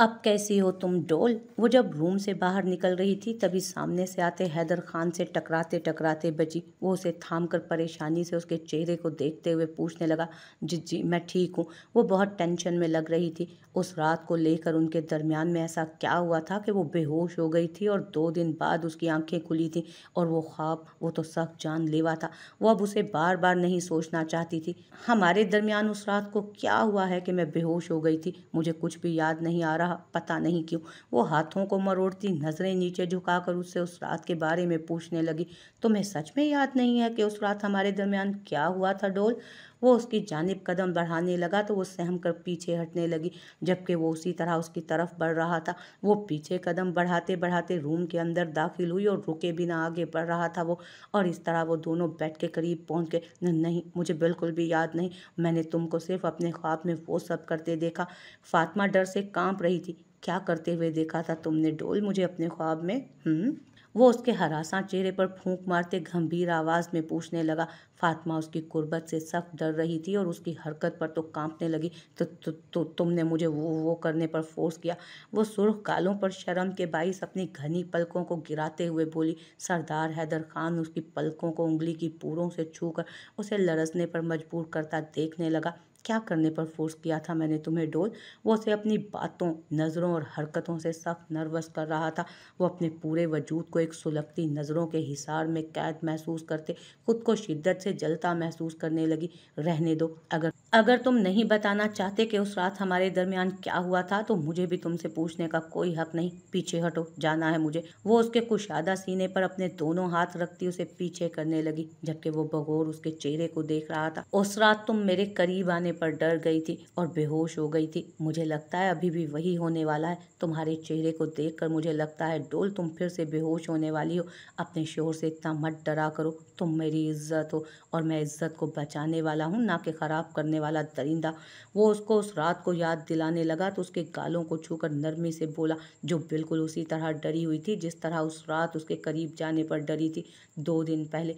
अब कैसी हो तुम डोल वो जब रूम से बाहर निकल रही थी तभी सामने से आते हैदर खान से टकराते टकराते बची वो उसे थाम कर परेशानी से उसके चेहरे को देखते हुए पूछने लगा जी जी मैं ठीक हूँ वो बहुत टेंशन में लग रही थी उस रात को लेकर उनके दरमियान में ऐसा क्या हुआ था कि वो बेहोश हो गई थी और दो दिन बाद उसकी आंखें खुली थी और वो ख्वाब वो तो सख्त लेवा था वो अब उसे बार बार नहीं सोचना चाहती थी हमारे दरमियान उस रात को क्या हुआ है कि मैं बेहोश हो गई थी मुझे कुछ भी याद नहीं आ रहा रहा पता नहीं क्यों वो हाथों को मरोड़ती नज़रें नीचे झुकाकर उससे उस रात के बारे में पूछने लगी तुम्हें सच में याद नहीं है कि उस रात हमारे दरमियान क्या हुआ था डोल वो उसकी जानब कदम बढ़ाने लगा तो वो सहम कर पीछे हटने लगी जबकि वो उसी तरह उसकी तरफ बढ़ रहा था वो पीछे कदम बढ़ाते बढ़ाते रूम के अंदर दाखिल हुई और रुके बिना आगे बढ़ रहा था वो और इस तरह वो दोनों बैठ के करीब पहुँच गए नहीं मुझे बिल्कुल भी याद नहीं मैंने तुमको सिर्फ अपने ख्वाब में वो सब करते देखा फातिमा डर से काँप रही थी क्या करते हुए देखा था तुमने डोल मुझे अपने ख्वाब में हम्म वो उसके हरासा चेहरे पर फूंक मारते गंभीर आवाज़ में पूछने लगा फातिमा उसकी कुर्बत से सख्त डर रही थी और उसकी हरकत पर तो कांपने लगी तो, तो, तो तुमने मुझे वो वो करने पर फोर्स किया वो सुर्ख कालों पर शर्म के बाइस अपनी घनी पलकों को गिराते हुए बोली सरदार हैदर खान उसकी पलकों को उंगली की पूरों से छूकर उसे लरसने पर मजबूर करता देखने लगा क्या करने पर फोर्स किया था मैंने तुम्हें डोल वो उसे अपनी बातों नज़रों और हरकतों से सख्त नर्वस कर रहा था वो अपने पूरे वजूद को एक सुलगती नज़रों के हिसार में कैद महसूस करते खुद को शिद्दत से जलता महसूस करने लगी रहने दो अगर अगर तुम नहीं बताना चाहते कि उस रात हमारे दरमियान क्या हुआ था तो मुझे भी तुमसे पूछने का कोई हक नहीं पीछे हटो जाना है मुझे वो उसके कुशादा सीने पर अपने दोनों हाथ रखती उसे पीछे करने लगी जबकि वो बगौर उसके चेहरे को देख रहा था उस रात तुम मेरे करीब आने होने पर डर गई थी और बेहोश हो गई थी मुझे लगता है अभी भी वही होने वाला है तुम्हारे चेहरे को देखकर मुझे लगता है डोल तुम फिर से बेहोश होने वाली हो अपने शोर से इतना मत डरा करो तुम मेरी इज्जत हो और मैं इज्जत को बचाने वाला हूँ ना कि ख़राब करने वाला दरिंदा वो उसको उस रात को याद दिलाने लगा तो उसके गालों को छूकर नरमी से बोला जो बिल्कुल उसी तरह डरी हुई थी जिस तरह उस रात उसके करीब जाने पर डरी थी दो दिन पहले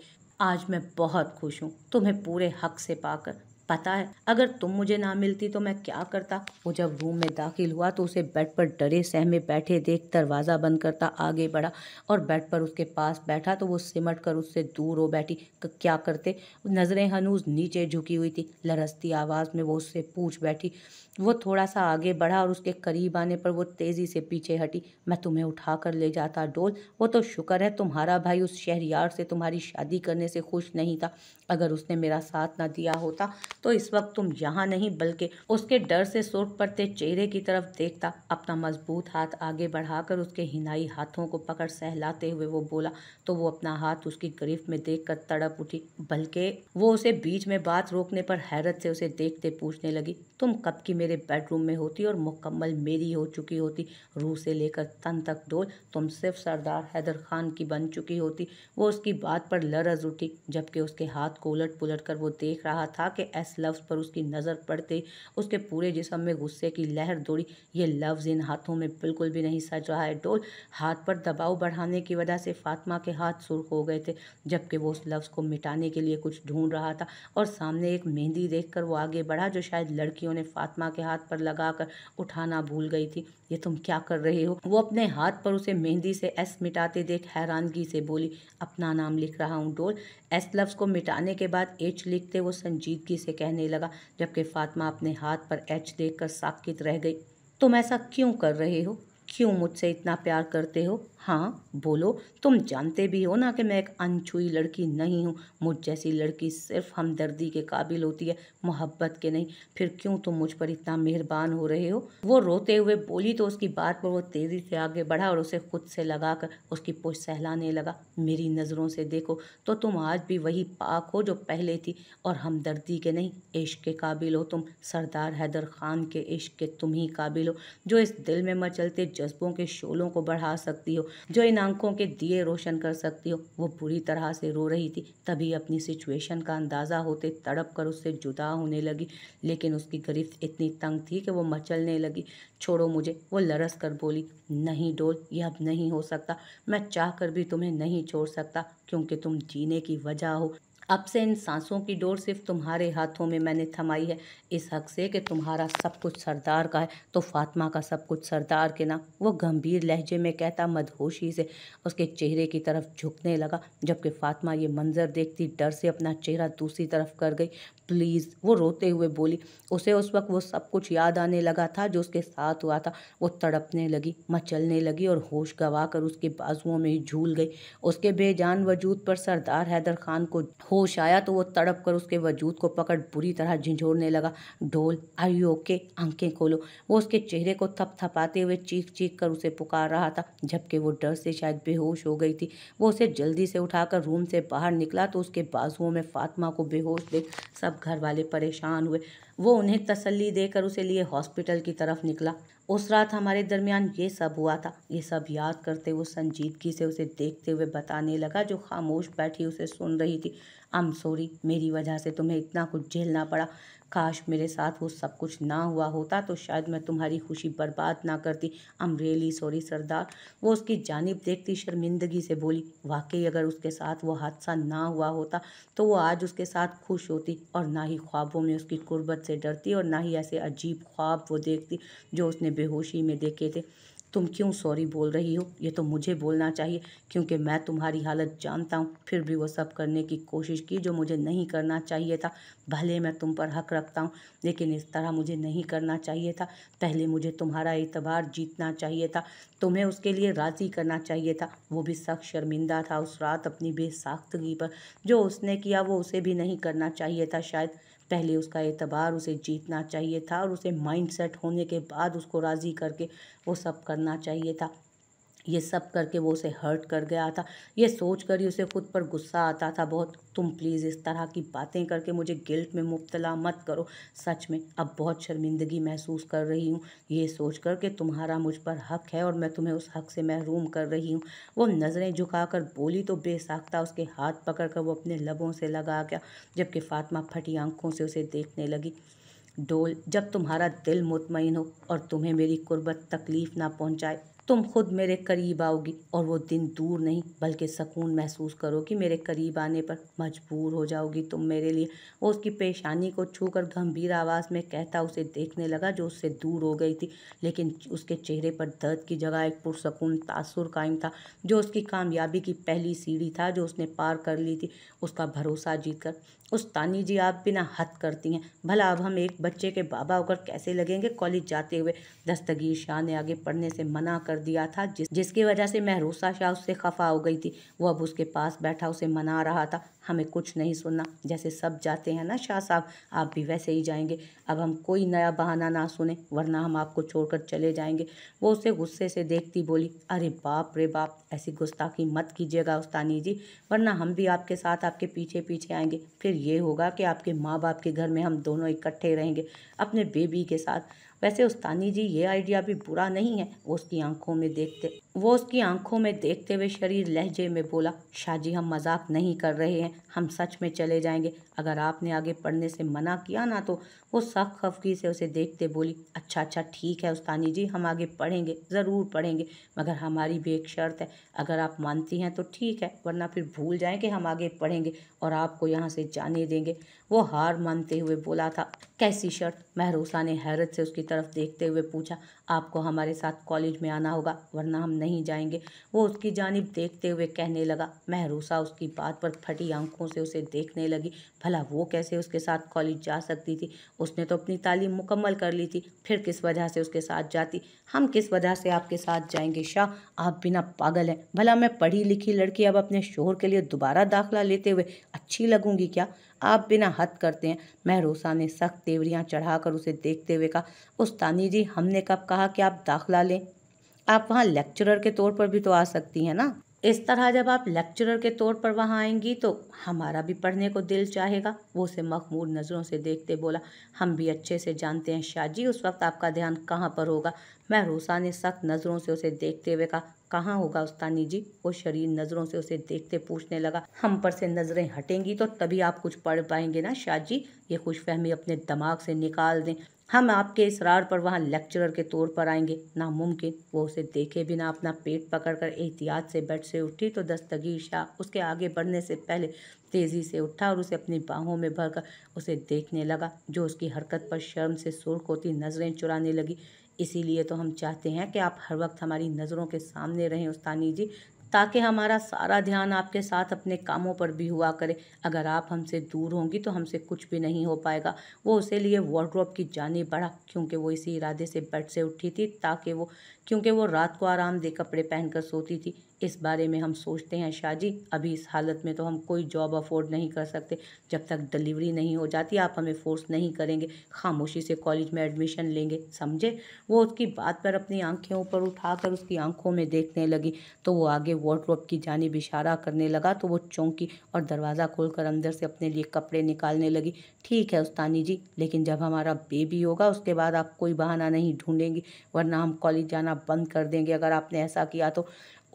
आज मैं बहुत खुश हूँ तुम्हें पूरे हक से पाकर पता है अगर तुम मुझे ना मिलती तो मैं क्या करता वो जब रूम में दाखिल हुआ तो उसे बेड पर डरे सहमे बैठे देख दरवाज़ा बंद करता आगे बढ़ा और बेड पर उसके पास बैठा तो वो सिमट कर उससे दूर हो बैठी क्या करते नज़रें हनूज नीचे झुकी हुई थी लरसती आवाज़ में वो उससे पूछ बैठी वो थोड़ा सा आगे बढ़ा और उसके करीब आने पर वो तेज़ी से पीछे हटी मैं तुम्हें उठा कर ले जाता डोल वो तो शुक्र है तुम्हारा भाई उस शहरियार से तुम्हारी शादी करने से खुश नहीं था अगर उसने मेरा साथ ना दिया होता तो इस वक्त तुम यहाँ नहीं बल्कि उसके डर से सोट पड़ते चेहरे की तरफ देखता अपना मजबूत हाथ आगे बढ़ाकर उसके हिनाई हाथों को पकड़ सहलाते हुए वो बोला तो वो अपना हाथ उसकी गरीफ में देख कर तड़प उठी बल्कि वो उसे बीच में बात रोकने पर हैरत से उसे देखते पूछने लगी तुम कब की मेरे बेडरूम में होती और मुकम्मल मेरी हो चुकी होती रूह से लेकर तन तक डोल तुम सिर्फ सरदार हैदर खान की बन चुकी होती वो उसकी बात पर लरज उठी जबकि उसके हाथ को उलट पुलट कर वो देख रहा था कि ऐस लफ्ज़ पर उसकी नज़र पड़ते उसके पूरे जिसम में गुस्से की लहर दौड़ी ये लफ्ज़ इन हाथों में बिल्कुल भी नहीं सज रहा है डोल हाथ पर दबाव बढ़ाने की वजह से फातिमा के हाथ सुर्ख हो गए थे जबकि वो उस लफ्ज़ को मिटाने के लिए कुछ ढूंढ रहा था और सामने एक मेहंदी देख वो आगे बढ़ा जो शायद लड़कियों लड़कियों ने फातिमा के हाथ पर लगाकर उठाना भूल गई थी ये तुम क्या कर रहे हो वो अपने हाथ पर उसे मेहंदी से एस मिटाते देख हैरानगी से बोली अपना नाम लिख रहा हूँ डोल एस लफ्ज़ को मिटाने के बाद एच लिखते वो संजीदगी से कहने लगा जबकि फातिमा अपने हाथ पर एच देख कर साकित रह गई तुम ऐसा क्यों कर रहे हो क्यों मुझसे इतना प्यार करते हो हाँ बोलो तुम जानते भी हो ना कि मैं एक अनछुई लड़की नहीं हूँ मुझ जैसी लड़की सिर्फ हमदर्दी के काबिल होती है मोहब्बत के नहीं फिर क्यों तुम मुझ पर इतना मेहरबान हो रहे हो वो रोते हुए बोली तो उसकी बात पर वो तेज़ी से आगे बढ़ा और उसे खुद से लगा कर उसकी पुष्ट सहलाने लगा मेरी नज़रों से देखो तो तुम आज भी वही पाक हो जो पहले थी और हमदर्दी के नहीं इश्क के काबिल हो तुम सरदार हैदर ख़ान के इश्क के तुम ही काबिल हो जो इस दिल में मचलते जज्बों के शोलों को बढ़ा सकती हो जो इन आंखों के दिए रोशन कर सकती हो वो बुरी तरह से रो रही थी तभी अपनी सिचुएशन का अंदाज़ा होते तड़प कर उससे जुदा होने लगी लेकिन उसकी गिरफ्त इतनी तंग थी कि वो मचलने लगी छोड़ो मुझे वो लरस कर बोली नहीं डोल यह अब नहीं हो सकता मैं चाह कर भी तुम्हें नहीं छोड़ सकता क्योंकि तुम जीने की वजह हो अब से इन सांसों की डोर सिर्फ तुम्हारे हाथों में मैंने थमाई है इस हक से कि तुम्हारा सब कुछ सरदार का है तो फातिमा का सब कुछ सरदार के ना वो गंभीर लहजे में कहता मदहोशी से उसके चेहरे की तरफ झुकने लगा जबकि फातिमा ये मंज़र देखती डर से अपना चेहरा दूसरी तरफ कर गई प्लीज़ वो रोते हुए बोली उसे उस वक्त वो सब कुछ याद आने लगा था जो उसके साथ हुआ था वो तड़पने लगी मचलने लगी और होश गवा कर उसके बाजुओं में झूल गई उसके बेजान वजूद पर सरदार हैदर खान को हो होश आया तो वो तड़प कर उसके वजूद को पकड़ बुरी तरह झिझोड़ने लगा ढोल आर यू ओके आंखें खोलो वो उसके चेहरे को थपथपाते हुए चीख चीख कर उसे पुकार रहा था जबकि वो डर से शायद बेहोश हो गई थी वो उसे जल्दी से उठाकर रूम से बाहर निकला तो उसके बाजुओं में फातिमा को बेहोश देख सब घर वाले परेशान हुए वो उन्हें तसल्ली देकर उसे लिए हॉस्पिटल की तरफ निकला उस रात हमारे दरमियान ये सब हुआ था ये सब याद करते हुए संजीदगी से उसे देखते हुए बताने लगा जो खामोश बैठी उसे सुन रही थी आम सॉरी मेरी वजह से तुम्हें इतना कुछ झेलना पड़ा काश मेरे साथ वो सब कुछ ना हुआ होता तो शायद मैं तुम्हारी खुशी बर्बाद ना करती आई रियली सॉरी सरदार वो उसकी जानब देखती शर्मिंदगी से बोली वाकई अगर उसके साथ वो हादसा ना हुआ होता तो वो आज उसके साथ खुश होती और ना ही ख्वाबों में उसकी गुर्बत से डरती और ना ही ऐसे अजीब ख्वाब वो देखती जो उसने बेहोशी में देखे थे तुम क्यों सॉरी बोल रही हो ये तो मुझे बोलना चाहिए क्योंकि मैं तुम्हारी हालत जानता हूँ फिर भी वो सब करने की कोशिश की जो मुझे नहीं करना चाहिए था भले मैं तुम पर हक रखता हूँ लेकिन इस तरह मुझे नहीं करना चाहिए था पहले मुझे तुम्हारा एतबार जीतना चाहिए था तुम्हें उसके लिए राज़ी करना चाहिए था वो भी सख्त शर्मिंदा था उस रात अपनी बेसाख्तगी पर जो उसने किया वो उसे भी नहीं करना चाहिए था शायद पहले उसका एतबार उसे जीतना चाहिए था और उसे माइंड सेट होने के बाद उसको राज़ी करके वो सब करना चाहिए था ये सब करके वो उसे हर्ट कर गया था ये सोच कर ही उसे खुद पर गुस्सा आता था बहुत तुम प्लीज़ इस तरह की बातें करके मुझे गिल्ट में मुबतला मत करो सच में अब बहुत शर्मिंदगी महसूस कर रही हूँ ये सोच कर कि तुम्हारा मुझ पर हक है और मैं तुम्हें उस हक से महरूम कर रही हूँ वो नज़रें झुकाकर बोली तो बेसाख्ता उसके हाथ पकड़ कर वो अपने लबों से लगा गया जबकि फ़ातिमा फटी आँखों से उसे देखने लगी डोल जब तुम्हारा दिल मुतमिन हो और तुम्हें मेरी कुर्बत तकलीफ़ ना पहुँचाए तुम खुद मेरे करीब आओगी और वो दिन दूर नहीं बल्कि सुकून महसूस करोगी मेरे करीब आने पर मजबूर हो जाओगी तुम मेरे लिए वो उसकी पेशानी को छूकर गंभीर आवाज़ में कहता उसे देखने लगा जो उससे दूर हो गई थी लेकिन उसके चेहरे पर दर्द की जगह एक पुरसकून तासुर कायम था जो उसकी कामयाबी की पहली सीढ़ी था जो उसने पार कर ली थी उसका भरोसा जीतकर उस तानी जी आप बिना हद करती हैं भला अब हम एक बच्चे के बाबा होकर कैसे लगेंगे कॉलेज जाते हुए दस्तगीर शाह ने आगे पढ़ने से मना कर दिया था जिस जिसकी वजह से महरूसा शाह उससे खफा हो गई थी वो अब उसके पास बैठा उसे मना रहा था हमें कुछ नहीं सुनना जैसे सब जाते हैं ना शाह साहब आप भी वैसे ही जाएंगे अब हम कोई नया बहाना ना सुने वरना हम आपको छोड़कर चले जाएंगे वो उसे गुस्से से देखती बोली अरे बाप रे बाप ऐसी गुस्ताखी मत कीजिएगा उस्तानी जी वरना हम भी आपके साथ आपके पीछे पीछे आएंगे फिर ये होगा कि आपके माँ बाप के घर में हम दोनों इकट्ठे रहेंगे अपने बेबी के साथ वैसे उस्तानी जी ये आइडिया भी बुरा नहीं है उसकी आंखों में देखते वो उसकी आंखों में देखते हुए शरीर लहजे में बोला शाहजी हम मजाक नहीं कर रहे हैं हम सच में चले जाएंगे अगर आपने आगे पढ़ने से मना किया ना तो वो सख्त खफगी से उसे देखते बोली अच्छा अच्छा ठीक है उस्तानी जी हम आगे पढ़ेंगे ज़रूर पढ़ेंगे मगर हमारी भी एक शर्त है अगर आप मानती हैं तो ठीक है वरना फिर भूल जाएँ कि हम आगे पढ़ेंगे और आपको यहाँ से जाने देंगे वो हार मानते हुए बोला था कैसी शर्त महरूसा ने हैरत से उसकी तरफ देखते हुए पूछा आपको हमारे साथ कॉलेज में आना होगा वरना हम नहीं जाएंगे वो उसकी जानब देखते हुए कहने लगा महरूसा उसकी बात पर फटी आंखों से उसे देखने लगी भला वो कैसे उसके साथ कॉलेज जा सकती थी उसने तो अपनी तालीम मुकम्मल कर ली थी फिर किस वजह से उसके साथ जाती हम किस वजह से आपके साथ जाएंगे शाह आप बिना पागल हैं भला मैं पढ़ी लिखी लड़की अब अपने शोर के लिए दोबारा दाखिला लेते हुए अच्छी लगूंगी क्या आप बिना हद करते हैं महरोसा ने सख्त देवरियाँ चढ़ाकर उसे देखते हुए कहा उस्तानी जी हमने कब कहा कि आप दाखला लें आप वहाँ लेक्चरर के तौर पर भी तो आ सकती हैं ना इस तरह जब आप लेक्चरर के तौर पर वहाँ आएंगी तो हमारा भी पढ़ने को दिल चाहेगा वो उसे मखमूर नज़रों से देखते बोला हम भी अच्छे से जानते हैं शाह जी उस वक्त आपका ध्यान कहाँ पर होगा मैं रोसा ने सख्त नज़रों से उसे देखते हुए कहा कहाँ होगा उस्तानी जी वो शरीर नज़रों से उसे देखते पूछने लगा हम पर से नज़रें हटेंगी तो तभी आप कुछ पढ़ पाएंगे ना शाह जी ये खुश फहमी अपने दिमाग से निकाल दें हम आपके इसरार पर वहाँ लेक्चरर के तौर पर आएंगे नामुमकिन वो उसे देखे बिना अपना पेट पकड़कर एहतियात से बेड से उठी तो दस्तगी शाह उसके आगे बढ़ने से पहले तेज़ी से उठा और उसे अपनी बाहों में भरकर उसे देखने लगा जो उसकी हरकत पर शर्म से सुर्ख होती नज़रें चुराने लगी इसीलिए तो हम चाहते हैं कि आप हर वक्त हमारी नज़रों के सामने रहें उस्तानी जी ताकि हमारा सारा ध्यान आपके साथ अपने कामों पर भी हुआ करे अगर आप हमसे दूर होंगी तो हमसे कुछ भी नहीं हो पाएगा वो उसे लिए वार्ड्रॉप की जानी बढ़ा क्योंकि वो इसी इरादे से बेड से उठी थी ताकि वो क्योंकि वो रात को आरामदेह कपड़े पहनकर सोती थी इस बारे में हम सोचते हैं शाह जी अभी इस हालत में तो हम कोई जॉब अफोर्ड नहीं कर सकते जब तक डिलीवरी नहीं हो जाती आप हमें फ़ोर्स नहीं करेंगे खामोशी से कॉलेज में एडमिशन लेंगे समझे वो उसकी बात पर अपनी आंखें ऊपर उठाकर उसकी आंखों में देखने लगी तो वो आगे वार्ड्रोब की जानब इशारा करने लगा तो वो चौंकी और दरवाज़ा खोल अंदर से अपने लिए कपड़े निकालने लगी ठीक है उस्तानी जी लेकिन जब हमारा बेबी होगा उसके बाद आप कोई बहाना नहीं ढूंढेंगी वरना हम कॉलेज जाना करना बंद कर देंगे अगर आपने ऐसा किया तो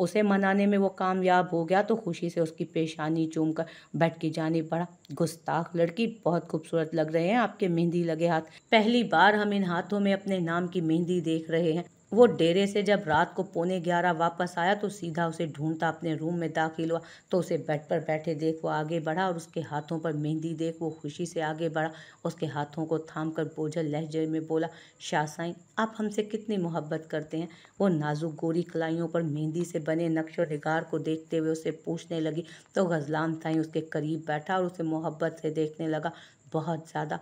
उसे मनाने में वो कामयाब हो गया तो खुशी से उसकी पेशानी चूम कर बैठ के जानी पड़ा गुस्ताख लड़की बहुत खूबसूरत लग रहे हैं आपके मेहंदी लगे हाथ पहली बार हम इन हाथों में अपने नाम की मेहंदी देख रहे हैं वो डेरे से जब रात को पौने ग्यारह वापस आया तो सीधा उसे ढूंढता अपने रूम में दाखिल हुआ तो उसे बेड पर बैठे देख वो आगे बढ़ा और उसके हाथों पर मेहंदी देख वो खुशी से आगे बढ़ा उसके हाथों को थाम कर बोझल लहजे में बोला शाह साई आप हमसे कितनी मोहब्बत करते हैं वो नाजुक गोरी कलाइयों पर मेहंदी से बने नक्श निगार को देखते हुए उसे पूछने लगी तो गजलाम साई उसके करीब बैठा और उसे मोहब्बत से देखने लगा बहुत ज़्यादा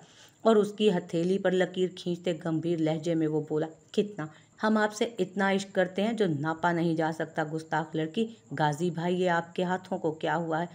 और उसकी हथेली पर लकीर खींचते गंभीर लहजे में वो बोला कितना हम आपसे इतना इश्क करते हैं जो नापा नहीं जा सकता गुस्ताख लड़की गाजी भाई ये आपके हाथों को क्या हुआ है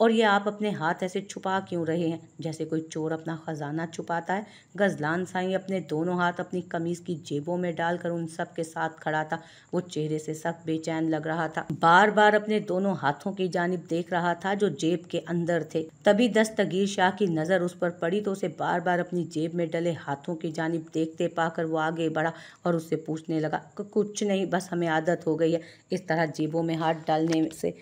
और ये आप अपने हाथ ऐसे छुपा क्यों रहे हैं जैसे कोई चोर अपना ख़जाना छुपाता है गजलान साई अपने दोनों हाथ अपनी कमीज़ की जेबों में डालकर उन सब के साथ खड़ा था वो चेहरे से सब बेचैन लग रहा था बार बार अपने दोनों हाथों की जानब देख रहा था जो जेब के अंदर थे तभी दस्तगीर शाह की नज़र उस पर पड़ी तो उसे बार बार अपनी जेब में डले हाथों की जानब देखते पाकर वो आगे बढ़ा और उससे पूछने लगा कुछ नहीं बस हमें आदत हो गई है इस तरह जेबों में हाथ डालने से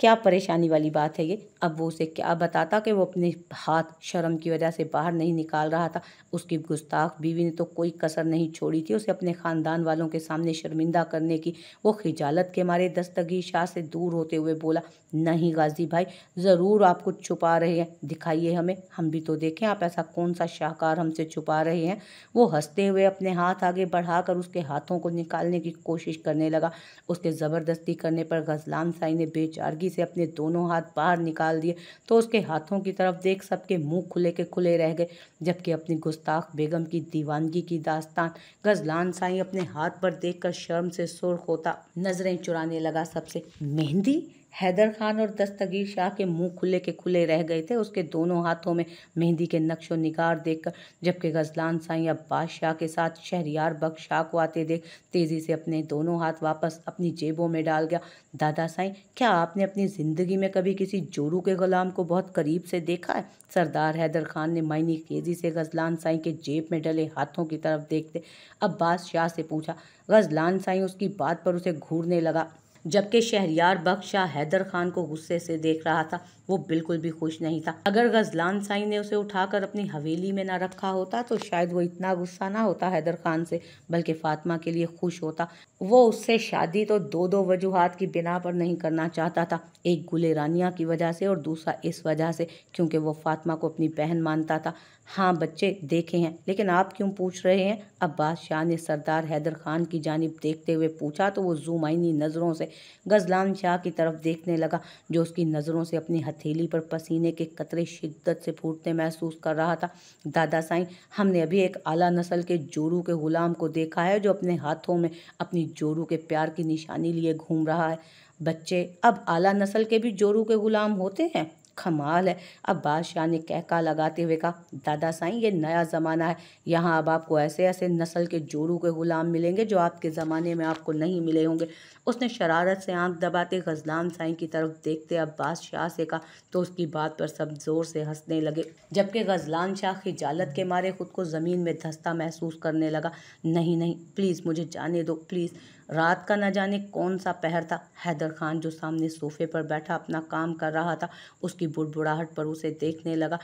क्या परेशानी वाली बात है ये अब वो उसे क्या बताता कि वो अपने हाथ शर्म की वजह से बाहर नहीं निकाल रहा था उसकी गुस्ताख बीवी ने तो कोई कसर नहीं छोड़ी थी उसे अपने ख़ानदान वालों के सामने शर्मिंदा करने की वो खिजालत के मारे दस्तगी शाह से दूर होते हुए बोला नहीं गाजी भाई ज़रूर आप कुछ छुपा रहे हैं दिखाइए हमें हम भी तो देखें आप ऐसा कौन सा शाहकार हमसे छुपा रहे हैं वो हंसते हुए अपने हाथ आगे बढ़ाकर उसके हाथों को निकालने की कोशिश करने लगा उसके ज़बरदस्ती करने पर गजलान साई ने बेचारगी से अपने दोनों हाथ बाहर निकाल दिए तो उसके हाथों की तरफ देख सबके मुँह खुले के खुले रह गए जबकि अपनी गुस्ताख बेगम की दीवानगी की दास्तान गजलान साई अपने हाथ पर देख शर्म से सुरख होता नज़रें चुराने लगा सबसे मेहंदी हैदर खान और दस्तगीर शाह के मुंह खुले के खुले रह गए थे उसके दोनों हाथों में मेहंदी के नक्शो देख कर जबकि गजलान साई अब्बास शाह के साथ शहरियार बख्श शाह को आते देख तेज़ी से अपने दोनों हाथ वापस अपनी जेबों में डाल गया दादा साई क्या आपने अपनी ज़िंदगी में कभी किसी जोरू के गुलाम को बहुत करीब से देखा है सरदार हैदर खान ने मायनी तेज़ी से गजलान साई के जेब में डले हाथों की तरफ देखते अब्बास शाह से पूछा गजलान साई उसकी बात पर उसे घूरने लगा जबकि शहरियार बख्शाह हैदर खान को गुस्से से देख रहा था वो बिल्कुल भी खुश नहीं था अगर गजलान साई ने उसे उठाकर अपनी हवेली में ना रखा होता तो शायद वो इतना गुस्सा ना होता हैदर खान से बल्कि फातिमा के लिए खुश होता वो उससे शादी तो दो दो वजूहत की बिना पर नहीं करना चाहता था एक गुले रानिया की वजह से और दूसरा इस वजह से क्योंकि वो फातिमा को अपनी बहन मानता था हाँ बच्चे देखे हैं लेकिन आप क्यों पूछ रहे हैं अब बादशाह ने सरदार हैदर खान की जानब देखते हुए पूछा तो वो जूमाइनी नज़रों से गजलान शाह की तरफ देखने लगा जो उसकी नज़रों से अपनी हथेली पर पसीने के कतरे शिद्दत से फूटते महसूस कर रहा था दादा साई हमने अभी एक आला नस्ल के जोरू के गुलाम को देखा है जो अपने हाथों में अपनी जोरू के प्यार की निशानी लिए घूम रहा है बच्चे अब आला नस्ल के भी जोरू के गुलाम होते हैं कमाल है अब बादशाह ने कहका लगाते हुए कहा दादा साईं ये नया ज़माना है यहाँ अब आपको ऐसे ऐसे नस्ल के जोड़ू के ग़ुलाम मिलेंगे जो आपके ज़माने में आपको नहीं मिले होंगे उसने शरारत से आंख दबाते गजलान साईं की तरफ देखते अब्बास शाह से कहा तो उसकी बात पर सब ज़ोर से हंसने लगे जबकि गजलान शाह खिजालत के मारे खुद को ज़मीन में धस्ता महसूस करने लगा नहीं नहीं प्लीज़ मुझे जाने दो प्लीज़ रात का न जाने कौन सा पहर था हैदर खान जो सामने सोफे पर बैठा अपना काम कर रहा था उसकी बुड़बुड़ाहट पर उसे देखने लगा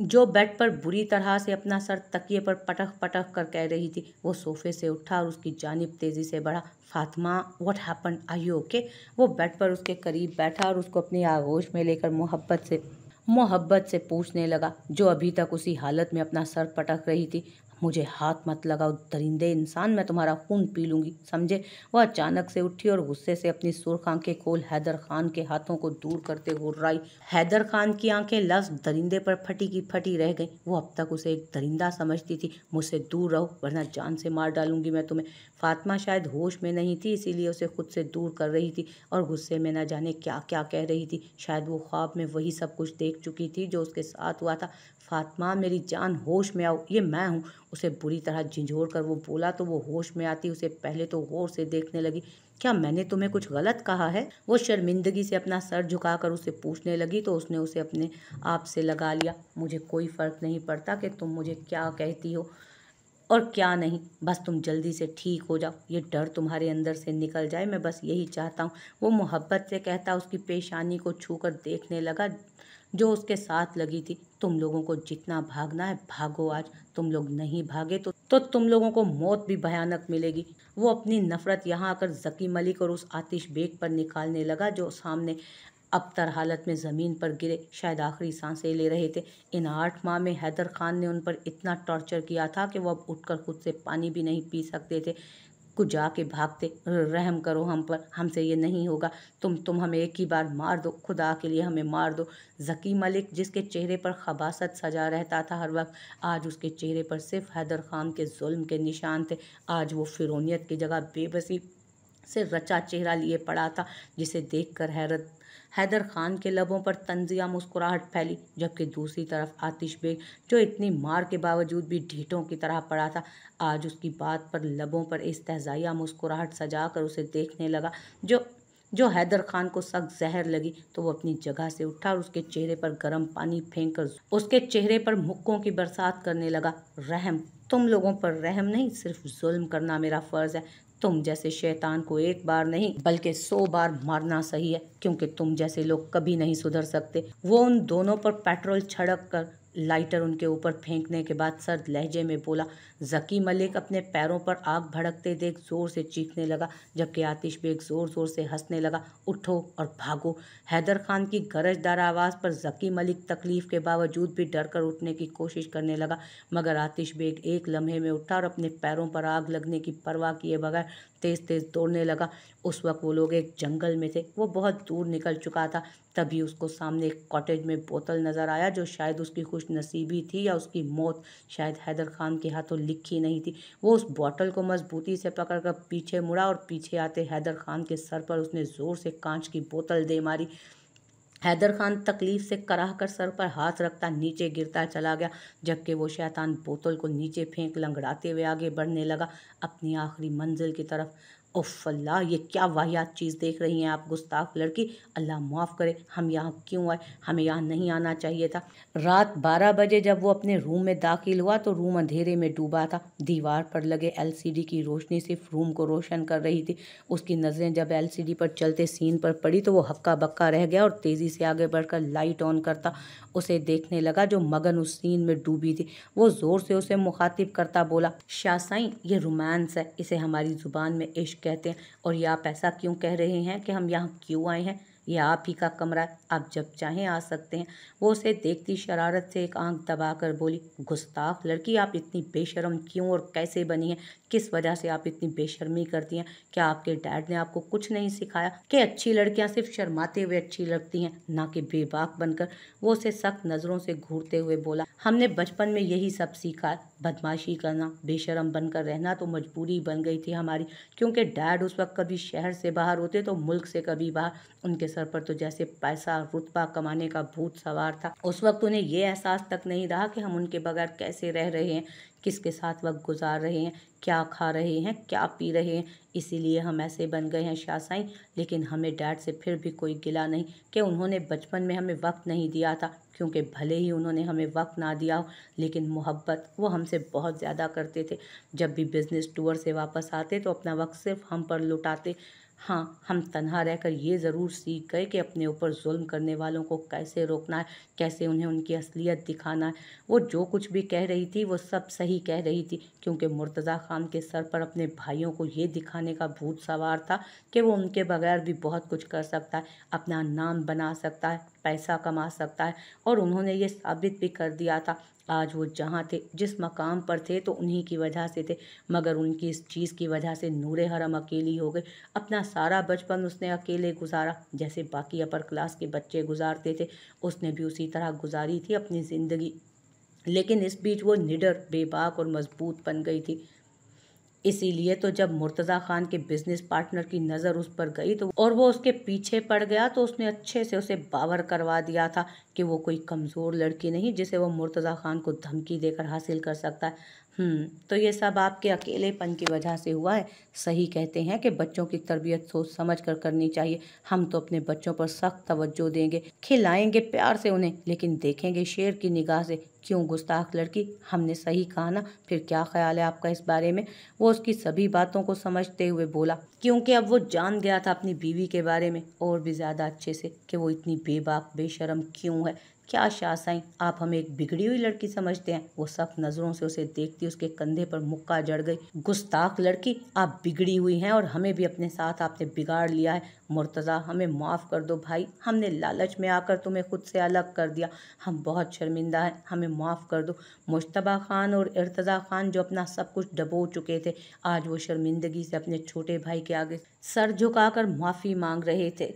जो बेड पर बुरी तरह से अपना सर तकिए पर पटक पटक कर कह रही थी वो सोफे से उठा और उसकी जानब तेज़ी से बढ़ा Fatima what happen I you okay वो बेड पर उसके करीब बैठा और उसको अपनी आगोश में लेकर मोहब्बत से मोहब्बत से पूछने लगा जो अभी तक उसी हालत में अपना सर पटक रही थी मुझे हाथ मत लगाओ दरिंदे इंसान मैं तुम्हारा खून पी लूँगी समझे वह अचानक से उठी और गुस्से से अपनी सुर्ख आंखें खोल हैदर खान के हाथों को दूर करते हुर्राई हैदर खान की आंखें लफ्ज दरिंदे पर फटी की फटी रह गई वो अब तक उसे एक दरिंदा समझती थी मुझसे दूर रहो वरना जान से मार डालूंगी मैं तुम्हें फातिमा शायद होश में नहीं थी इसीलिए उसे खुद से दूर कर रही थी और गुस्से में न जाने क्या क्या कह रही थी शायद वो ख्वाब में वही सब कुछ देख चुकी थी जो उसके साथ हुआ था फातिमा मेरी जान होश में आओ ये मैं हूँ उसे बुरी तरह झिझोर कर वो बोला तो वो होश में आती उसे पहले तो गौर से देखने लगी क्या मैंने तुम्हें कुछ गलत कहा है वो शर्मिंदगी से अपना सर झुकाकर उसे पूछने लगी तो उसने उसे अपने आप से लगा लिया मुझे कोई फ़र्क नहीं पड़ता कि तुम मुझे क्या कहती हो और क्या नहीं बस तुम जल्दी से ठीक हो जाओ ये डर तुम्हारे अंदर से निकल जाए मैं बस यही चाहता हूँ वो मोहब्बत से कहता उसकी पेशानी को छूकर देखने लगा जो उसके साथ लगी थी तुम लोगों को जितना भागना है भागो आज तुम लोग नहीं भागे तो तो तुम लोगों को मौत भी भयानक मिलेगी वो अपनी नफरत यहाँ आकर जकी मलिक और उस आतिश बेग पर निकालने लगा जो सामने अबतर हालत में ज़मीन पर गिरे शायद आखिरी सांसें ले रहे थे इन आठ माह में हैदर खान ने उन पर इतना टॉर्चर किया था कि वह अब उठकर खुद से पानी भी नहीं पी सकते थे को जाके भागते रहम करो हम पर हमसे ये नहीं होगा तुम तुम हमें एक ही बार मार दो खुदा के लिए हमें मार दो जकी मलिक जिसके चेहरे पर खबासत सजा रहता था हर वक्त आज उसके चेहरे पर सिर्फ हैदर खान के जुल्म के निशान थे आज वो फिरोनीत की जगह बेबसी से रचा चेहरा लिए पड़ा था जिसे देखकर हैरत हैदर खान के लबों पर तंजिया मुस्कुराहट फैली जबकि दूसरी तरफ आतिश बेग जो इतनी मार के बावजूद भी ढीठों की तरह पड़ा था आज उसकी बात पर लबों पर इस तहजाया मुस्कुराहट सजा कर उसे देखने लगा जो जो हैदर खान को सख्त जहर लगी तो वो अपनी जगह से उठा और उसके चेहरे पर गर्म पानी फेंक कर उसके चेहरे पर मुक्कों की बरसात करने लगा रहम तुम लोगों पर रहम नहीं सिर्फ जुल्म करना मेरा फ़र्ज़ है तुम जैसे शैतान को एक बार नहीं बल्कि सौ बार मारना सही है क्योंकि तुम जैसे लोग कभी नहीं सुधर सकते वो उन दोनों पर पेट्रोल छड़क कर लाइटर उनके ऊपर फेंकने के बाद सर्द लहजे में बोला जकी मलिक अपने पैरों पर आग भड़कते देख ज़ोर से चीखने लगा जबकि आतिश बेग ज़ोर ज़ोर से हंसने लगा उठो और भागो हैदर खान की गरजदार आवाज़ पर जकी मलिक तकलीफ़ के बावजूद भी डर कर उठने की कोशिश करने लगा मगर आतिश बेग एक लम्हे में उठा और अपने पैरों पर आग लगने की परवाह किए बगैर तेज़ तेज़ दौड़ने लगा उस वक्त वो लोग एक जंगल में थे वो बहुत दूर निकल चुका था तभी उसको सामने एक कॉटेज में बोतल नज़र आया जो शायद उसकी खुश नसीबी थी या उसकी मौत शायद हैदर खान के हाथों लिखी नहीं थी वो उस बोतल को मजबूती से पकड़कर पीछे मुड़ा और पीछे आते हैदर खान के सर पर उसने ज़ोर से कांच की बोतल दे मारी हैदर खान तकलीफ से कराह कर सर पर हाथ रखता नीचे गिरता चला गया जबकि वो शैतान बोतल को नीचे फेंक लंगड़ाते हुए आगे बढ़ने लगा अपनी आखिरी मंजिल की तरफ उफ अल्लाह ये क्या वाहियात चीज़ देख रही हैं आप गुस्ताख लड़की अल्लाह माफ़ करे हम यहाँ क्यों आए हमें यहाँ नहीं आना चाहिए था रात बारह बजे जब वो अपने रूम में दाखिल हुआ तो रूम अंधेरे में डूबा था दीवार पर लगे एलसीडी की रोशनी सिर्फ रूम को रोशन कर रही थी उसकी नज़रें जब डी पर चलते सीन पर पड़ी तो वो हक्का बक्का रह गया और तेज़ी से आगे बढ़कर लाइट ऑन करता उसे देखने लगा जो मगन उस सीन में डूबी थी वो ज़ोर से उसे मुखातिब करता बोला शाह साई ये रोमांस है इसे हमारी ज़ुबान में इश्क कहते हैं और ये आप ऐसा क्यों कह रहे हैं कि हम यहाँ क्यों आए हैं ये आप ही का कमरा है आप जब चाहें आ सकते हैं वो उसे देखती शरारत से एक आंख दबा कर बोली गुस्ताख लड़की आप इतनी बेशरम क्यों और कैसे बनी हैं किस वजह से आप इतनी बेशर्मी करती हैं क्या आपके डैड ने आपको कुछ नहीं सिखाया कि अच्छी लड़कियां सिर्फ शर्माते हुए अच्छी लगती हैं ना कि बेबाक बनकर वो उसे सख्त नज़रों से घूरते हुए बोला हमने बचपन में यही सब सीखा बदमाशी करना बेशरम बनकर रहना तो मजबूरी बन गई थी हमारी क्योंकि डैड उस वक्त कभी शहर से बाहर होते तो मुल्क से कभी बाहर उनके सर पर तो जैसे पैसा रुतबा कमाने का भूत सवार था उस वक्त उन्हें यह एहसास तक नहीं रहा कि हम उनके बगैर कैसे रह रहे हैं किसके साथ वक्त गुजार रहे हैं क्या खा रहे हैं क्या पी रहे हैं इसीलिए हम ऐसे बन गए हैं शासाई लेकिन हमें डैड से फिर भी कोई गिला नहीं कि उन्होंने बचपन में हमें वक्त नहीं दिया था क्योंकि भले ही उन्होंने हमें वक्त ना दिया हो लेकिन मोहब्बत वो हमसे बहुत ज़्यादा करते थे जब भी बिज़नेस टूर से वापस आते तो अपना वक्त सिर्फ हम पर लुटाते हाँ हम तनहा रहकर ये ज़रूर सीख गए कि अपने ऊपर जुल्म करने वालों को कैसे रोकना है कैसे उन्हें उनकी असलियत दिखाना है वो जो कुछ भी कह रही थी वो सब सही कह रही थी क्योंकि मुर्तज़ा खान के सर पर अपने भाइयों को ये दिखाने का भूत सवार था कि वो उनके बगैर भी बहुत कुछ कर सकता है अपना नाम बना सकता है पैसा कमा सकता है और उन्होंने ये साबित भी कर दिया था आज वो जहाँ थे जिस मकाम पर थे तो उन्हीं की वजह से थे मगर उनकी इस चीज़ की वजह से नूर हरम अकेली हो गए अपना सारा बचपन उसने अकेले गुजारा जैसे बाकी अपर क्लास के बच्चे गुजारते थे उसने भी उसी तरह गुजारी थी अपनी ज़िंदगी लेकिन इस बीच वो निडर बेबाक और मजबूत बन गई थी इसीलिए तो जब मुर्तज़ा खान के बिजनेस पार्टनर की नज़र उस पर गई तो और वो उसके पीछे पड़ गया तो उसने अच्छे से उसे बावर करवा दिया था कि वो कोई कमज़ोर लड़की नहीं जिसे वो मुर्तज़ा खान को धमकी देकर हासिल कर सकता है हम्म, तो ये सब आपके अकेलेपन की वजह से हुआ है सही कहते हैं कि बच्चों की तरबियत सोच समझ कर करनी चाहिए हम तो अपने बच्चों पर सख्त तवज्जो देंगे खिलाएंगे प्यार से उन्हें लेकिन देखेंगे शेर की निगाह से क्यों गुस्ताख लड़की हमने सही कहा ना फिर क्या ख्याल है आपका इस बारे में वो उसकी सभी बातों को समझते हुए बोला क्योंकि अब वो जान गया था अपनी बीवी के बारे में और भी ज़्यादा अच्छे से कि वो इतनी बेबाक बेशरम क्यों है क्या शासाई आप हमें एक बिगड़ी हुई लड़की समझते हैं वो सब नज़रों से उसे देखती उसके कंधे पर मुक्का जड़ गई गुस्ताख लड़की आप बिगड़ी हुई हैं और हमें भी अपने साथ आपने बिगाड़ लिया है मुर्तज़ा हमें माफ़ कर दो भाई हमने लालच में आकर तुम्हें खुद से अलग कर दिया हम बहुत शर्मिंदा हैं हमें माफ़ कर दो मुशतबा ख़ान और इर्तज़ा ख़ान जो अपना सब कुछ डबो चुके थे आज वो शर्मिंदगी से अपने छोटे भाई के आगे सर झुकाकर माफ़ी मांग रहे थे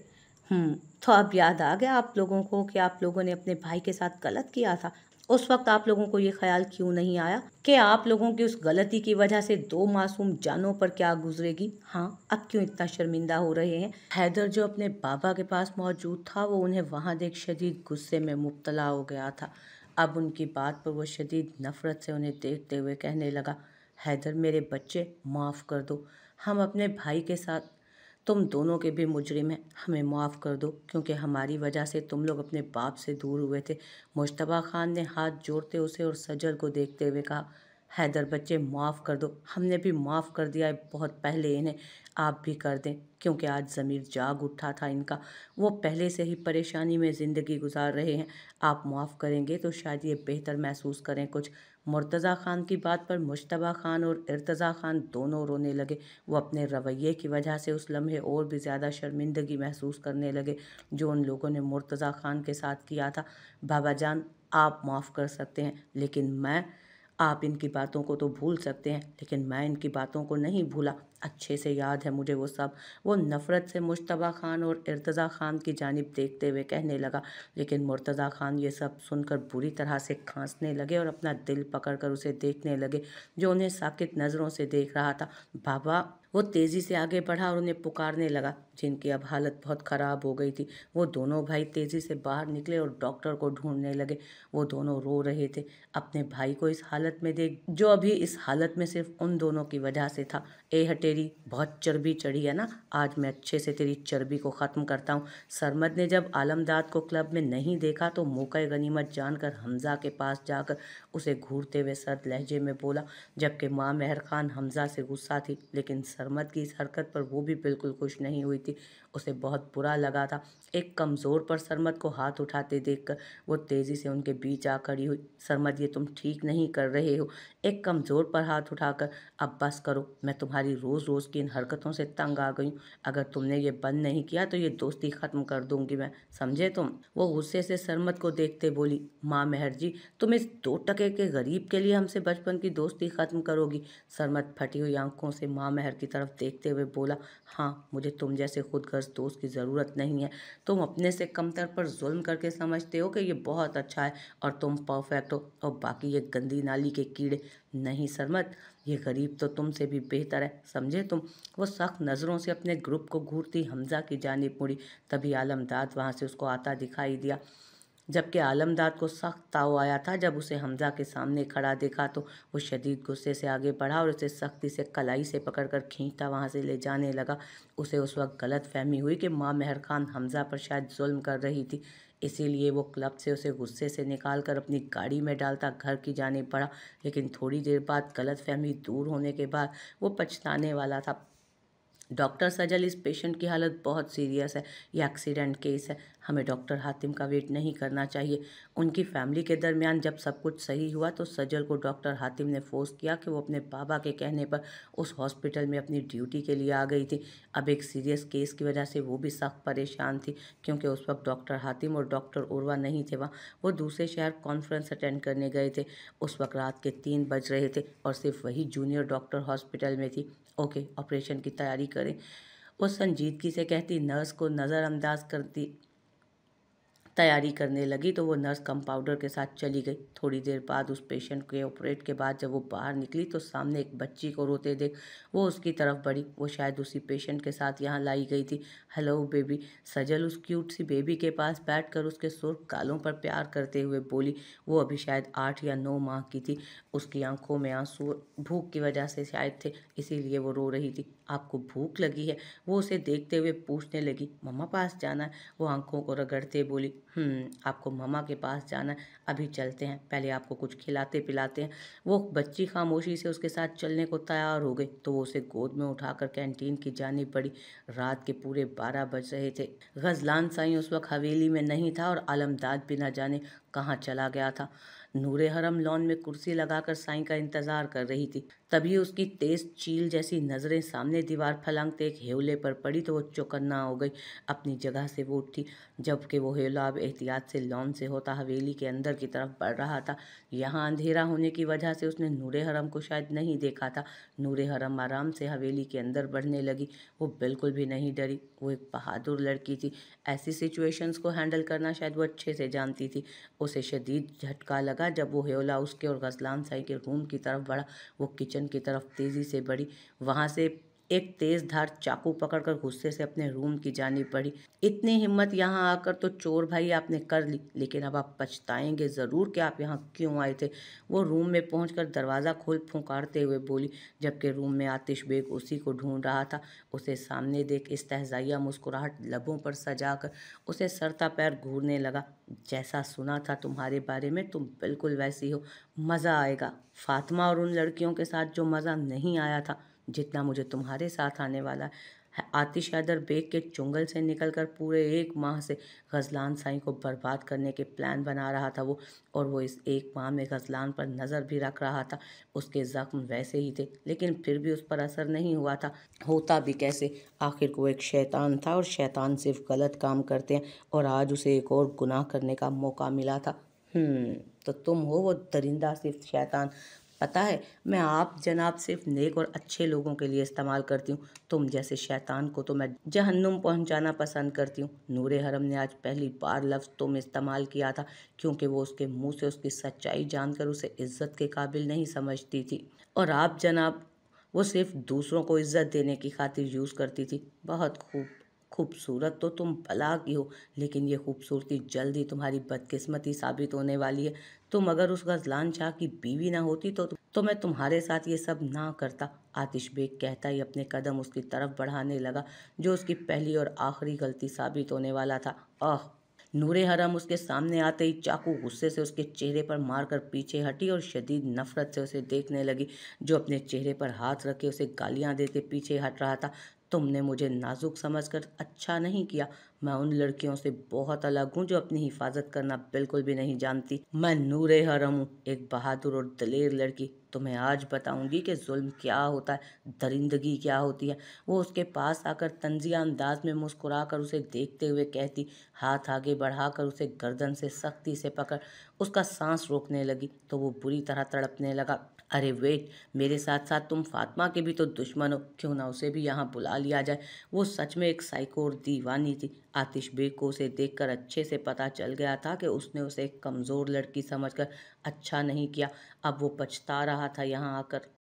हम्म, तो अब याद आ गया आप लोगों को कि आप लोगों ने अपने भाई के साथ गलत किया था उस वक्त आप लोगों को ये ख्याल क्यों नहीं आया कि आप लोगों की उस गलती की वजह से दो मासूम जानों पर क्या गुजरेगी हाँ अब क्यों इतना शर्मिंदा हो रहे हैं हैदर जो अपने बाबा के पास मौजूद था वो उन्हें वहाँ देख शदीद गुस्से में मुबतला हो गया था अब उनकी बात पर वो शदीद नफ़रत से उन्हें देखते हुए कहने लगा हैदर मेरे बच्चे माफ़ कर दो हम अपने भाई के साथ तुम दोनों के भी मुजरिम हैं हमें माफ़ कर दो क्योंकि हमारी वजह से तुम लोग अपने बाप से दूर हुए थे मुशतबा खान ने हाथ जोड़ते उसे और सजल को देखते हुए कहा हैदर बच्चे माफ़ कर दो हमने भी माफ़ कर दिया है बहुत पहले इन्हें आप भी कर दें क्योंकि आज ज़मीर जाग उठा था इनका वो पहले से ही परेशानी में ज़िंदगी गुजार रहे हैं आप माफ़ करेंगे तो शायद ये बेहतर महसूस करें कुछ मुर्तज़ा ख़ान की बात पर मुशतबा ख़ान और इर्तज़ा ख़ान दोनों रोने लगे वो अपने रवैये की वजह से उस लम्हे और भी ज़्यादा शर्मिंदगी महसूस करने लगे जो उन लोगों ने मुर्तज़ा ख़ान के साथ किया था बाबा जान आप माफ़ कर सकते हैं लेकिन मैं आप इनकी बातों को तो भूल सकते हैं लेकिन मैं इनकी बातों को नहीं भूला अच्छे से याद है मुझे वो सब वो नफ़रत से मुशतबा ख़ान और इर्तज़ा ख़ान की जानब देखते हुए कहने लगा लेकिन मुर्तज़ा ख़ान ये सब सुनकर बुरी तरह से खांसने लगे और अपना दिल पकड़ कर उसे देखने लगे जो उन्हें साकित नज़रों से देख रहा था बाबा वो तेज़ी से आगे बढ़ा और उन्हें पुकारने लगा जिनकी अब हालत बहुत ख़राब हो गई थी वो दोनों भाई तेज़ी से बाहर निकले और डॉक्टर को ढूंढने लगे वो दोनों रो रहे थे अपने भाई को इस हालत में देख जो अभी इस हालत में सिर्फ उन दोनों की वजह से था ए हटेरी बहुत चर्बी चढ़ी है ना आज मैं अच्छे से तेरी चर्बी को ख़त्म करता हूँ सरमद ने जब आलमदाद को क्लब में नहीं देखा तो मौका गनीमत जानकर हमज़ा के पास जाकर उसे घूरते हुए सर्द लहजे में बोला जबकि माँ मेहर खान हमज़ा से गुस्सा थी लेकिन सर सरमद की इस हरकत पर वो भी बिल्कुल खुश नहीं हुई थी उसे बहुत बुरा लगा था एक कमज़ोर पर सरमद को हाथ उठाते देखकर वो तेज़ी से उनके बीच आ खड़ी हुई सरमद ये तुम ठीक नहीं कर रहे हो एक कमज़ोर पर हाथ उठाकर अब बस करो मैं तुम्हारी रोज़ रोज़ की इन हरकतों से तंग आ गई हूँ अगर तुमने ये बंद नहीं किया तो ये दोस्ती ख़त्म कर दूंगी मैं समझे तुम वो गुस्से से सरमद को देखते बोली माँ मेहर जी तुम इस दो टके के गरीब के लिए हमसे बचपन की दोस्ती ख़त्म करोगी सरमद फटी हुई आंखों से माँ मेहर की तरफ देखते हुए बोला हाँ मुझे तुम जैसे खुद घर ज़बरदस्त दोस्त की ज़रूरत नहीं है तुम अपने से कमतर पर जुल्म करके समझते हो कि ये बहुत अच्छा है और तुम परफेक्ट हो और बाकी ये गंदी नाली के कीड़े नहीं सरमत ये गरीब तो तुमसे भी बेहतर है समझे तुम वो सख्त नज़रों से अपने ग्रुप को घूरती हमजा की जानी पूरी तभी आलमदाद वहाँ से उसको आता दिखाई दिया जबकि आलमदाद को सख्त ताव आया था जब उसे हमजा के सामने खड़ा देखा तो वो शदीद गुस्से से आगे बढ़ा और उसे सख्ती से कलाई से पकड़कर खींचता वहाँ से ले जाने लगा उसे उस वक्त गलत फहमी हुई कि माँ मेहर खान हमजा पर शायद जुल्म कर रही थी इसीलिए वो क्लब से उसे गुस्से से निकाल कर अपनी गाड़ी में डालता घर की जाने पड़ा लेकिन थोड़ी देर बाद गलत फहमी दूर होने के बाद वो पछताने वाला था डॉक्टर सजल इस पेशेंट की हालत बहुत सीरियस है यह एक्सीडेंट केस है हमें डॉक्टर हातिम का वेट नहीं करना चाहिए उनकी फैमिली के दरमियान जब सब कुछ सही हुआ तो सजल को डॉक्टर हातिम ने फोर्स किया कि वो अपने बाबा के कहने पर उस हॉस्पिटल में अपनी ड्यूटी के लिए आ गई थी अब एक सीरियस केस की वजह से वो भी सख्त परेशान थी क्योंकि उस वक्त डॉक्टर हातिम और डॉक्टर उर्वा नहीं थे वहाँ वो दूसरे शहर कॉन्फ्रेंस अटेंड करने गए थे उस वक्त रात के तीन बज रहे थे और सिर्फ वही जूनियर डॉक्टर हॉस्पिटल में थी ओके ऑपरेशन की तैयारी करें उस संजीदगी से कहती नर्स को नज़रअंदाज करती तैयारी करने लगी तो वो नर्स कंपाउंडर के साथ चली गई थोड़ी देर बाद उस पेशेंट के ऑपरेट के बाद जब वो बाहर निकली तो सामने एक बच्ची को रोते देख वो उसकी तरफ बढ़ी वो शायद उसी पेशेंट के साथ यहाँ लाई गई थी हेलो बेबी सजल उस क्यूट सी बेबी के पास बैठ कर उसके सुर्ख गालों पर प्यार करते हुए बोली वो अभी शायद आठ या नौ माह की थी उसकी आंखों में आंसू भूख की वजह से शायद थे इसीलिए वो रो रही थी आपको भूख लगी है वो उसे देखते हुए पूछने लगी मम्मा पास जाना है वो आंखों को रगड़ते बोली हम्म, आपको मम्मा के पास जाना है अभी चलते हैं पहले आपको कुछ खिलाते पिलाते हैं वो बच्ची खामोशी से उसके साथ चलने को तैयार हो गई तो वो उसे गोद में उठाकर कैंटीन की जानी पड़ी रात के पूरे बारह बज रहे थे गजलान साई उस वक्त हवेली में नहीं था और आलमदाद भी ना जाने कहाँ चला गया था नूरे हरम लॉन में कुर्सी लगाकर साई का इंतज़ार कर रही थी तभी उसकी तेज चील जैसी नज़रें सामने दीवार फलांगते एक हेवले पर पड़ी तो वो चौकन्ना हो गई अपनी जगह से वो उठी जबकि वो हेवला अब एहतियात से लॉन से होता हवेली के अंदर की तरफ बढ़ रहा था यहाँ अंधेरा होने की वजह से उसने नूर हरम को शायद नहीं देखा था नूर हरम आराम से हवेली के अंदर बढ़ने लगी वो बिल्कुल भी नहीं डरी वो एक बहादुर लड़की थी ऐसी सिचुएशंस को हैंडल करना शायद वो अच्छे से जानती थी उसे शदीद झटका लगा जब वो हेवला उसके और गजलान साई के रूम की तरफ बढ़ा वो किचन किचन की तरफ तेज़ी से बढ़ी वहाँ से एक तेज धार चाकू पकड़कर गुस्से से अपने रूम की जानी पड़ी इतनी हिम्मत यहाँ आकर तो चोर भाई आपने कर ली लेकिन अब आप पछताएंगे ज़रूर कि आप यहाँ क्यों आए थे वो रूम में पहुँच दरवाज़ा खोल फुंकारते हुए बोली जबकि रूम में आतिश बेग उसी को ढूंढ रहा था उसे सामने देख इस तहजाइया मुस्कुराहट लबों पर सजा कर उसे सरता पैर घूरने लगा जैसा सुना था तुम्हारे बारे में तुम बिल्कुल वैसी हो मज़ा आएगा फातिमा और उन लड़कियों के साथ जो मज़ा नहीं आया था जितना मुझे तुम्हारे साथ आने वाला आतिश यादर बेग के चुंगल से निकलकर पूरे एक माह से गजलान साईं को बर्बाद करने के प्लान बना रहा था वो और वो इस एक माह में गजलान पर नज़र भी रख रहा था उसके ज़ख्म वैसे ही थे लेकिन फिर भी उस पर असर नहीं हुआ था होता भी कैसे आखिर को एक शैतान था और शैतान सिर्फ गलत काम करते हैं और आज उसे एक और गुनाह करने का मौका मिला था हम्म, तो तुम हो वो दरिंदा सिर्फ शैतान पता है मैं आप जनाब सिर्फ नेक और अच्छे लोगों के लिए इस्तेमाल करती हूँ तुम जैसे शैतान को तो मैं जहन्नुम पहुँचाना पसंद करती हूँ नूर हरम ने आज पहली बार लफ्ज़ तुम इस्तेमाल किया था क्योंकि वो उसके मुँह से उसकी सच्चाई जानकर उसे इज्जत के काबिल नहीं समझती थी और आप जनाब वो सिर्फ दूसरों को इज्जत देने की खातिर यूज़ करती थी बहुत खूब खूबसूरत तो तुम भला की हो लेकिन ये खूबसूरती जल्द ही तुम्हारी बदकिस्मती साबित होने वाली है तुम अगर उस गजलान शाह की बीवी ना होती तो तो मैं तुम्हारे साथ ये सब ना करता आतिश बेग कहता ही अपने कदम उसकी तरफ बढ़ाने लगा जो उसकी पहली और आखिरी गलती साबित होने वाला था आह नूर हरम उसके सामने आते ही चाकू गुस्से से उसके चेहरे पर मारकर पीछे हटी और शदीद नफरत से उसे देखने लगी जो अपने चेहरे पर हाथ रखे उसे गालियां देते पीछे हट रहा था तुमने मुझे नाजुक समझकर अच्छा नहीं किया मैं उन लड़कियों से बहुत अलग हूँ जो अपनी हिफाजत करना बिल्कुल भी नहीं जानती मैं नूर हरम हूँ एक बहादुर और दलेर लड़की तुम्हें आज बताऊंगी कि जुल्म क्या होता है दरिंदगी क्या होती है वो उसके पास आकर तंजिया अंदाज में मुस्कुरा कर उसे देखते हुए कहती हाथ आगे बढ़ाकर उसे गर्दन से सख्ती से पकड़ उसका सांस रोकने लगी तो वो बुरी तरह तड़पने लगा अरे वेट मेरे साथ साथ तुम फातिमा के भी तो दुश्मन हो क्यों ना उसे भी यहाँ बुला लिया जाए वो सच में एक साइको और दीवानी थी आतिश बेग को उसे देख अच्छे से पता चल गया था कि उसने उसे एक कमज़ोर लड़की समझकर अच्छा नहीं किया अब वो पछता रहा था यहाँ आकर